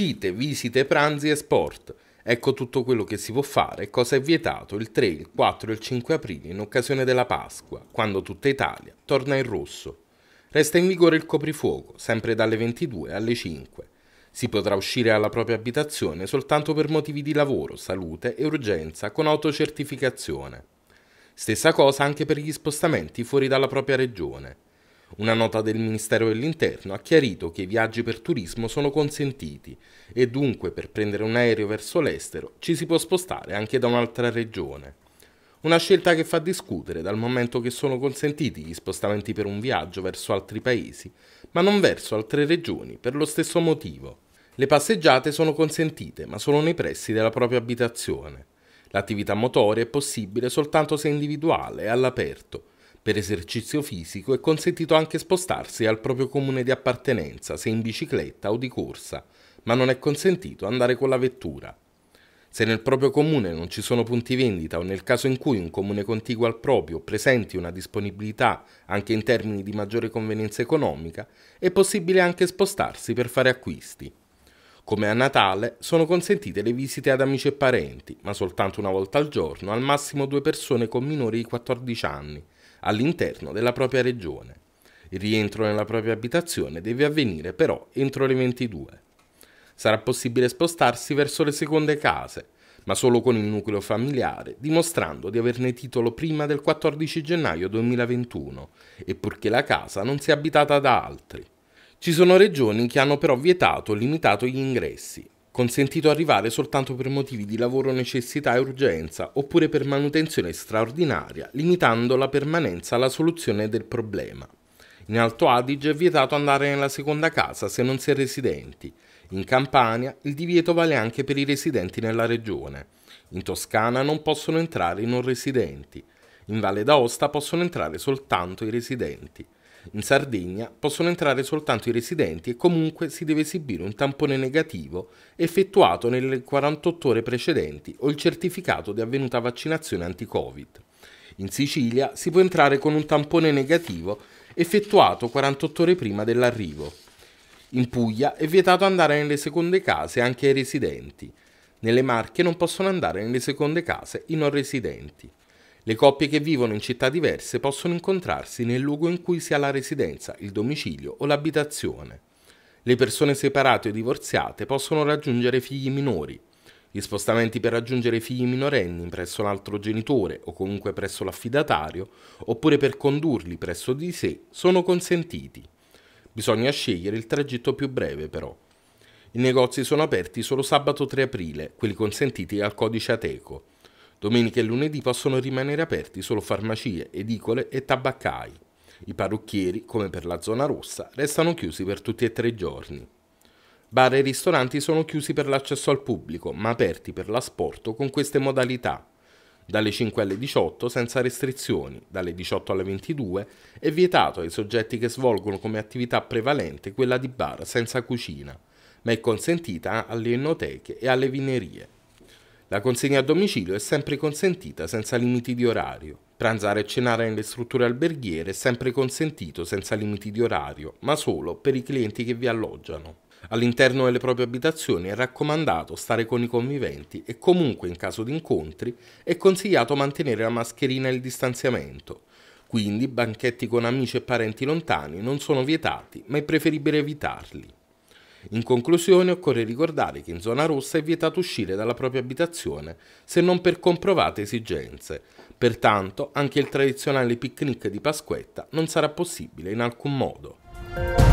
gite, visite, pranzi e sport. Ecco tutto quello che si può fare e cosa è vietato il 3, il 4 e il 5 aprile in occasione della Pasqua, quando tutta Italia torna in rosso. Resta in vigore il coprifuoco, sempre dalle 22 alle 5. Si potrà uscire alla propria abitazione soltanto per motivi di lavoro, salute e urgenza con autocertificazione. Stessa cosa anche per gli spostamenti fuori dalla propria regione. Una nota del Ministero dell'Interno ha chiarito che i viaggi per turismo sono consentiti e dunque per prendere un aereo verso l'estero ci si può spostare anche da un'altra regione. Una scelta che fa discutere dal momento che sono consentiti gli spostamenti per un viaggio verso altri paesi, ma non verso altre regioni per lo stesso motivo. Le passeggiate sono consentite, ma solo nei pressi della propria abitazione. L'attività motoria è possibile soltanto se individuale e all'aperto, per esercizio fisico è consentito anche spostarsi al proprio comune di appartenenza, se in bicicletta o di corsa, ma non è consentito andare con la vettura. Se nel proprio comune non ci sono punti vendita o nel caso in cui un comune contiguo al proprio presenti una disponibilità anche in termini di maggiore convenienza economica, è possibile anche spostarsi per fare acquisti. Come a Natale sono consentite le visite ad amici e parenti, ma soltanto una volta al giorno, al massimo due persone con minori di 14 anni, all'interno della propria regione. Il rientro nella propria abitazione deve avvenire però entro le 22. Sarà possibile spostarsi verso le seconde case, ma solo con il nucleo familiare, dimostrando di averne titolo prima del 14 gennaio 2021 e purché la casa non sia abitata da altri. Ci sono regioni che hanno però vietato o limitato gli ingressi consentito arrivare soltanto per motivi di lavoro necessità e urgenza oppure per manutenzione straordinaria, limitando la permanenza alla soluzione del problema. In Alto Adige è vietato andare nella seconda casa se non si è residenti. In Campania il divieto vale anche per i residenti nella regione. In Toscana non possono entrare i non residenti. In Valle d'Aosta possono entrare soltanto i residenti. In Sardegna possono entrare soltanto i residenti e comunque si deve esibire un tampone negativo effettuato nelle 48 ore precedenti o il certificato di avvenuta vaccinazione anti-Covid. In Sicilia si può entrare con un tampone negativo effettuato 48 ore prima dell'arrivo. In Puglia è vietato andare nelle seconde case anche ai residenti. Nelle Marche non possono andare nelle seconde case i non residenti. Le coppie che vivono in città diverse possono incontrarsi nel luogo in cui si ha la residenza, il domicilio o l'abitazione. Le persone separate o divorziate possono raggiungere figli minori. Gli spostamenti per raggiungere figli minorenni presso l'altro genitore o comunque presso l'affidatario, oppure per condurli presso di sé, sono consentiti. Bisogna scegliere il tragitto più breve però. I negozi sono aperti solo sabato 3 aprile, quelli consentiti dal codice ateco. Domenica e lunedì possono rimanere aperti solo farmacie, edicole e tabaccai. I parrucchieri, come per la zona rossa, restano chiusi per tutti e tre i giorni. Bar e ristoranti sono chiusi per l'accesso al pubblico, ma aperti per l'asporto con queste modalità. Dalle 5 alle 18 senza restrizioni, dalle 18 alle 22 è vietato ai soggetti che svolgono come attività prevalente quella di bar senza cucina, ma è consentita alle enoteche e alle vinerie. La consegna a domicilio è sempre consentita senza limiti di orario. Pranzare e cenare nelle strutture alberghiere è sempre consentito senza limiti di orario, ma solo per i clienti che vi alloggiano. All'interno delle proprie abitazioni è raccomandato stare con i conviventi e comunque in caso di incontri è consigliato mantenere la mascherina e il distanziamento. Quindi banchetti con amici e parenti lontani non sono vietati, ma è preferibile evitarli. In conclusione occorre ricordare che in zona rossa è vietato uscire dalla propria abitazione se non per comprovate esigenze, pertanto anche il tradizionale picnic di Pasquetta non sarà possibile in alcun modo.